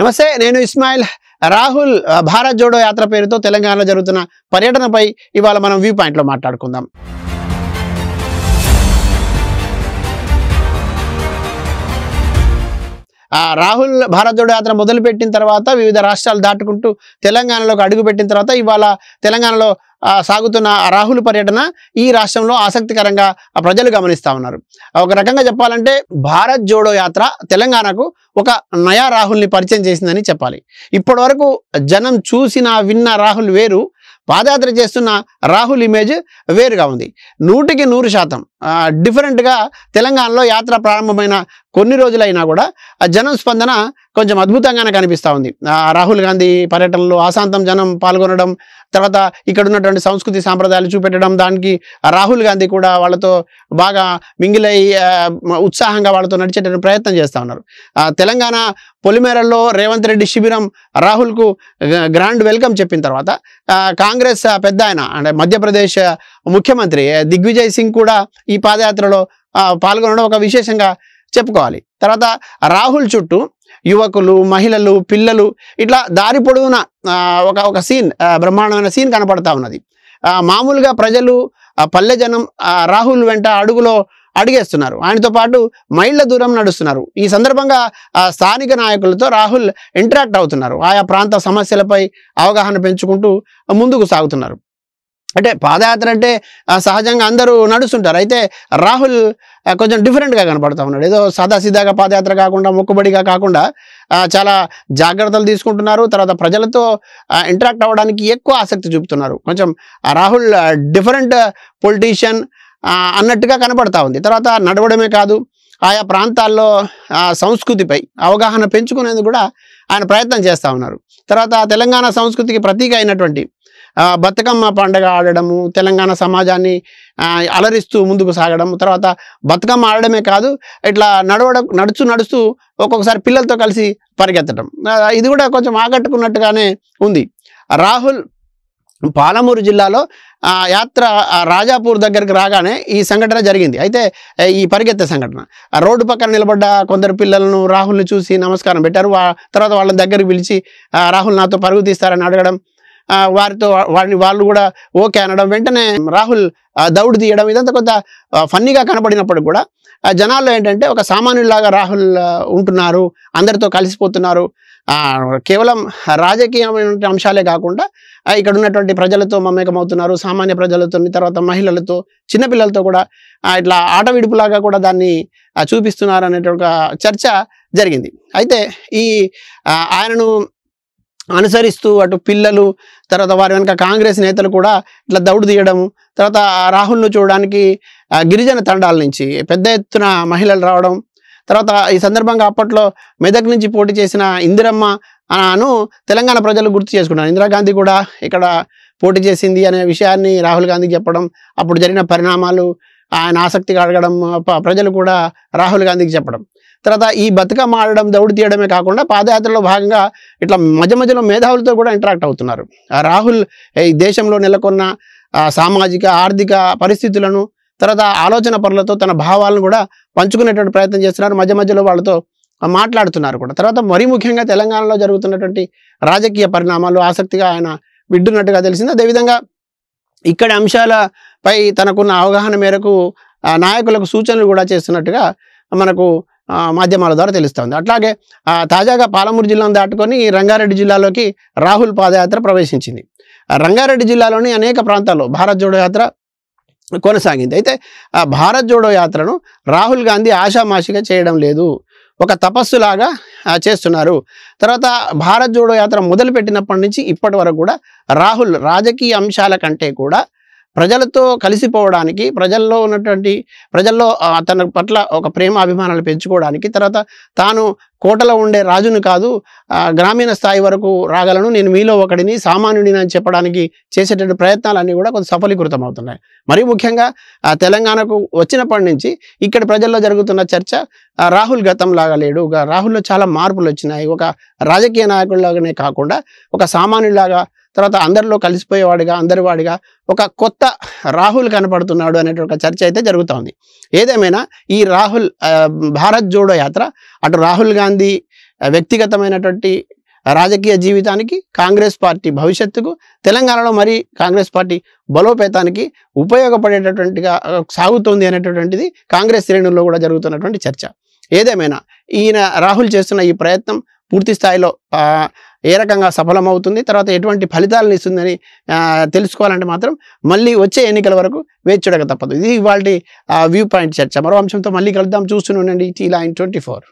నమస్తే నేను ఇస్మాయిల్ రాహుల్ భారత్ జోడో యాత్ర పేరుతో తెలంగాణలో జరుగుతున్న పర్యటనపై ఇవాళ మనం వ్యూ పాయింట్లో మాట్లాడుకుందాం రాహుల్ భారత్ యాత్ర మొదలుపెట్టిన తర్వాత వివిధ రాష్ట్రాలు దాటుకుంటూ తెలంగాణలోకి అడుగుపెట్టిన తర్వాత ఇవాళ తెలంగాణలో సాగుతున్న రాహుల్ పర్యటన ఈ రాష్ట్రంలో ఆసక్తికరంగా ప్రజలు గమనిస్తూ ఉన్నారు ఒక రకంగా చెప్పాలంటే భారత్ జోడో యాత్ర తెలంగాణకు ఒక నయా రాహుల్ని పరిచయం చేసిందని చెప్పాలి ఇప్పటి జనం చూసిన విన్న రాహుల్ వేరు పాదయాత్ర చేస్తున్న రాహుల్ ఇమేజ్ వేరుగా ఉంది నూటికి నూరు శాతం డిఫరెంట్గా తెలంగాణలో యాత్ర ప్రారంభమైన కొన్ని రోజులైనా కూడా జనం స్పందన కొంచెం అద్భుతంగానే కనిపిస్తూ ఉంది రాహుల్ గాంధీ పర్యటనలో ఆశాంతం జనం పాల్గొనడం తర్వాత ఇక్కడ ఉన్నటువంటి సంస్కృతి సాంప్రదాయాలు చూపెట్టడం దానికి రాహుల్ గాంధీ కూడా వాళ్ళతో బాగా మింగిలై ఉత్సాహంగా వాళ్ళతో నడిచేటటువంటి ప్రయత్నం చేస్తూ ఉన్నారు తెలంగాణ పొలిమేరల్లో రేవంత్ రెడ్డి శిబిరం రాహుల్కు గ్రాండ్ వెల్కమ్ చెప్పిన తర్వాత కాంగ్రెస్ పెద్ద ఆయన అంటే మధ్యప్రదేశ్ ముఖ్యమంత్రి దిగ్విజయ్ సింగ్ కూడా ఈ పాదయాత్రలో పాల్గొనడం ఒక విశేషంగా చెప్పుకోవాలి తర్వాత రాహుల్ చుట్టూ యువకులు మహిళలు పిల్లలు ఇట్లా దారి పొడవున ఒక ఒక సీన్ బ్రహ్మాండమైన సీన్ కనపడతా ఉన్నది మామూలుగా ప్రజలు పల్లె జనం రాహుల్ వెంట అడుగులో అడిగేస్తున్నారు ఆయనతో పాటు మైళ్ళ దూరం నడుస్తున్నారు ఈ సందర్భంగా స్థానిక నాయకులతో రాహుల్ ఇంటరాక్ట్ అవుతున్నారు ఆయా ప్రాంత సమస్యలపై అవగాహన పెంచుకుంటూ ముందుకు సాగుతున్నారు అంటే పాదయాత్ర అంటే సహజంగా అందరూ నడుస్తుంటారు అయితే రాహుల్ కొంచెం డిఫరెంట్గా కనపడుతూ ఉన్నాడు ఏదో సాదాసీదాగా పాదయాత్ర కాకుండా మొక్కుబడిగా కాకుండా చాలా జాగ్రత్తలు తీసుకుంటున్నారు తర్వాత ప్రజలతో ఇంటరాక్ట్ అవ్వడానికి ఎక్కువ ఆసక్తి చూపుతున్నారు కొంచెం రాహుల్ డిఫరెంట్ పొలిటీషియన్ అన్నట్టుగా కనపడతా ఉంది తర్వాత నడవడమే కాదు ఆయా ప్రాంతాల్లో సంస్కృతిపై అవగాహన పెంచుకునేందుకు కూడా ఆయన ప్రయత్నం చేస్తూ ఉన్నారు తర్వాత తెలంగాణ సంస్కృతికి ప్రతీక అయినటువంటి బతుకమ్మ పండుగ ఆడడము తెలంగాణ సమాజాన్ని అలరిస్తూ ముందుకు సాగడం తర్వాత బతుకమ్మ ఆడడమే కాదు ఇట్లా నడవడం నడుచు నడుస్తూ ఒక్కొక్కసారి పిల్లలతో కలిసి పరిగెత్తడం ఇది కూడా కొంచెం ఆకట్టుకున్నట్టుగానే ఉంది రాహుల్ పాలమూరు జిల్లాలో యాత్ర రాజాపూర్ దగ్గరికి రాగానే ఈ సంఘటన జరిగింది అయితే ఈ పరిగెత్తే సంఘటన రోడ్డు పక్కన నిలబడ్డ కొందరు పిల్లలను రాహుల్ని చూసి నమస్కారం పెట్టారు తర్వాత వాళ్ళని దగ్గరికి పిలిచి రాహుల్ నాతో పరుగు తీస్తారని అడగడం వారితో వారిని వాళ్ళు కూడా ఓకే అనడం వెంటనే రాహుల్ దౌడు తీయడం ఇదంతా కొంత ఫన్నీగా కనపడినప్పుడు కూడా జనాల్లో ఏంటంటే ఒక సామాన్యులాగా రాహుల్ ఉంటున్నారు అందరితో కలిసిపోతున్నారు కేవలం రాజకీయమైనటువంటి అంశాలే కాకుండా ఇక్కడ ఉన్నటువంటి ప్రజలతో మమేకమవుతున్నారు సామాన్య ప్రజలతో తర్వాత మహిళలతో చిన్నపిల్లలతో కూడా ఇట్లా ఆట విడుపులాగా కూడా దాన్ని చూపిస్తున్నారు అనేటువంటి చర్చ జరిగింది అయితే ఈ ఆయనను అనుసరిస్తూ అటు పిల్లలు తర్వాత వారి వెనుక కాంగ్రెస్ నేతలు కూడా ఇట్లా దౌడు తీయడం తర్వాత రాహుల్ను చూడడానికి గిరిజన తండాల నుంచి పెద్ద ఎత్తున మహిళలు రావడం తర్వాత ఈ సందర్భంగా అప్పట్లో మెదక్ నుంచి పోటీ చేసిన ఇందిరమ్మ అను తెలంగాణ ప్రజలు గుర్తు చేసుకున్నారు ఇందిరాగాంధీ కూడా ఇక్కడ పోటీ చేసింది అనే విషయాన్ని రాహుల్ గాంధీ చెప్పడం అప్పుడు జరిగిన పరిణామాలు ఆయన ఆసక్తిగా అడగడం ప్రజలు కూడా రాహుల్ గాంధీకి చెప్పడం తర్వాత ఈ బతుకమ్మ ఆడడం దౌడు తీయడమే కాకుండా పాదయాత్రలో భాగంగా ఇట్లా మధ్య మధ్యలో మేధావులతో కూడా ఇంటరాక్ట్ అవుతున్నారు రాహుల్ ఈ దేశంలో నెలకొన్న సామాజిక ఆర్థిక పరిస్థితులను తర్వాత ఆలోచన పనులతో తన భావాలను కూడా పంచుకునేటువంటి ప్రయత్నం చేస్తున్నారు మధ్య మధ్యలో వాళ్ళతో మాట్లాడుతున్నారు కూడా తర్వాత మరీ ముఖ్యంగా తెలంగాణలో జరుగుతున్నటువంటి రాజకీయ పరిణామాలు ఆసక్తిగా ఆయన విడ్డున్నట్టుగా తెలిసింది అదేవిధంగా ఇక్కడ అంశాలపై తనకున్న అవగాహన మేరకు నాయకులకు సూచనలు కూడా చేస్తున్నట్టుగా మనకు మాధ్యమాల ద్వారా తెలుస్తోంది అట్లాగే తాజాగా పాలమూరు జిల్లాను దాటుకొని రంగారెడ్డి జిల్లాలోకి రాహుల్ పాదయాత్ర ప్రవేశించింది రంగారెడ్డి జిల్లాలోని అనేక ప్రాంతాల్లో భారత్ జోడో యాత్ర కొనసాగింది అయితే ఆ భారత్ జోడో యాత్రను రాహుల్ గాంధీ ఆషామాషిగా చేయడం లేదు ఒక తపస్సులాగా చేస్తున్నారు తర్వాత భారత్ జోడో యాత్ర మొదలుపెట్టినప్పటి నుంచి ఇప్పటి వరకు కూడా రాహుల్ రాజకీయ అంశాల కంటే కూడా ప్రజలతో కలిసిపోవడానికి ప్రజల్లో ఉన్నటువంటి ప్రజల్లో తన పట్ల ఒక ప్రేమ అభిమానాలు పెంచుకోవడానికి తర్వాత తాను కోటలో ఉండే రాజును కాదు గ్రామీణ స్థాయి వరకు రాగలను నేను మీలో ఒకడిని సామాన్యుడిని అని చెప్పడానికి చేసేటువంటి ప్రయత్నాలన్నీ కూడా కొంత సఫలీకృతం అవుతున్నాయి మరీ ముఖ్యంగా తెలంగాణకు వచ్చినప్పటి నుంచి ఇక్కడ ప్రజల్లో జరుగుతున్న చర్చ రాహుల్ గతంలాగా లేడు రాహుల్లో చాలా మార్పులు వచ్చినాయి ఒక రాజకీయ నాయకుడిలాగానే కాకుండా ఒక సామాన్యులాగా తర్వాత అందరిలో కలిసిపోయేవాడిగా అందరివాడిగా ఒక కొత్త రాహుల్ కనపడుతున్నాడు అనేటువంటి ఒక చర్చ అయితే జరుగుతూ ఉంది ఏదేమైనా ఈ రాహుల్ భారత్ జోడో యాత్ర అటు రాహుల్ గాంధీ వ్యక్తిగతమైనటువంటి రాజకీయ జీవితానికి కాంగ్రెస్ పార్టీ భవిష్యత్తుకు తెలంగాణలో మరి కాంగ్రెస్ పార్టీ బలోపేతానికి ఉపయోగపడేటటువంటిగా సాగుతోంది అనేటటువంటిది కాంగ్రెస్ శ్రేణుల్లో కూడా జరుగుతున్నటువంటి చర్చ ఏదేమైనా ఈయన రాహుల్ చేస్తున్న ఈ ప్రయత్నం పూర్తి స్థాయిలో ఏ రకంగా సఫలమవుతుంది తర్వాత ఎటువంటి ఫలితాలను ఇస్తుందని తెలుసుకోవాలంటే మాత్రం మళ్ళీ వచ్చే ఎన్నికల వరకు వేచి చూడక తప్పదు ఇది ఇవాళ వ్యూ పాయింట్ చర్చ మరో అంశంతో మళ్ళీ కలుద్దాం చూస్తూనే ఉండండి ఇలా ఇన్ ట్వంటీ ఫోర్